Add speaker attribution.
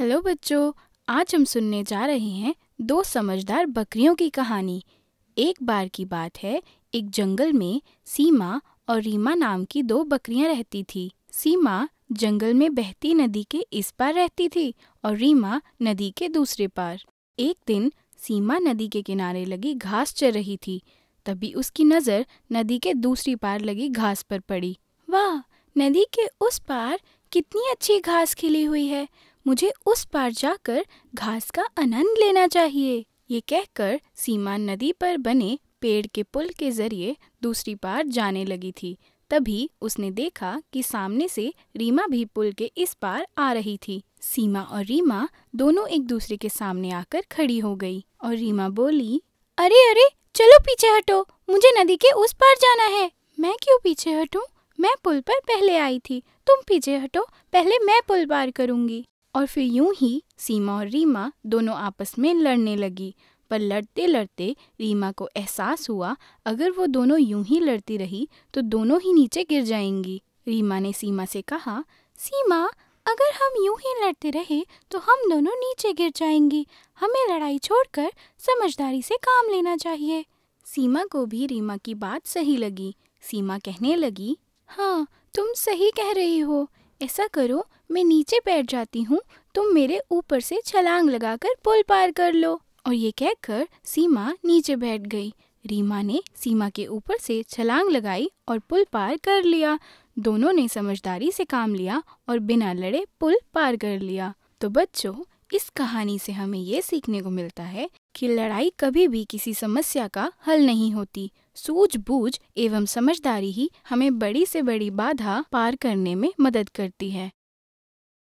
Speaker 1: Hello बच्चों आज हम सुनने जा रहे हैं दो समझदार बकरियों की कहानी एक बार की बात है एक जंगल में सीमा और रीमा नाम की दो बकरियां रहती थी सीमा जंगल में बहती नदी के इस पार रहती थी और रीमा नदी के दूसरे पार एक दिन सीमा नदी के किनारे लगी घास चर रही थी तभी उसकी नज़र नदी के दूसरी पार लगी घास पर पड़ी वाह नदी के उस पार कितनी अच्छी घास खिली हुई है मुझे उस पार जाकर घास का आनंद लेना चाहिए ये कहकर सीमा नदी पर बने पेड़ के पुल के जरिए दूसरी पार जाने लगी थी तभी उसने देखा कि सामने से रीमा भी पुल के इस पार आ रही थी सीमा और रीमा दोनों एक दूसरे के सामने आकर खड़ी हो गई और रीमा बोली अरे अरे चलो पीछे हटो मुझे नदी के उस पार जाना है मैं क्यों पीछे हटूं? मैं पुल पर पहले आई थी तुम पीछे हटो पहले मैं पुल पार करूंगी और फिर यूं ही सीमा और रीमा दोनों आपस में लड़ने लगी पर लड़ते लड़ते रीमा को एहसास हुआ अगर वो दोनों यूं ही लड़ती रही तो दोनों ही नीचे गिर जाएंगी रीमा ने सीमा से कहा सीमा अगर हम यूं ही लड़ते रहे तो हम दोनों नीचे गिर जाएंगी हमें लड़ाई छोड़कर समझदारी से काम लेना चाहिए सीमा को भी रीमा की बात सही लगी सीमा कहने लगी हाँ तुम सही कह रही हो ऐसा करो मैं नीचे बैठ जाती हूँ तुम मेरे ऊपर से छलांग लगाकर पुल पार कर लो और ये कहकर सीमा नीचे बैठ गई रीमा ने सीमा के ऊपर से छलांग लगाई और पुल पार कर लिया दोनों ने समझदारी से काम लिया और बिना लड़े पुल पार कर लिया तो बच्चों इस कहानी से हमें ये सीखने को मिलता है कि लड़ाई कभी भी किसी समस्या का हल नहीं होती सूझबूझ एवं समझदारी ही हमें बड़ी से बड़ी बाधा पार करने में मदद करती है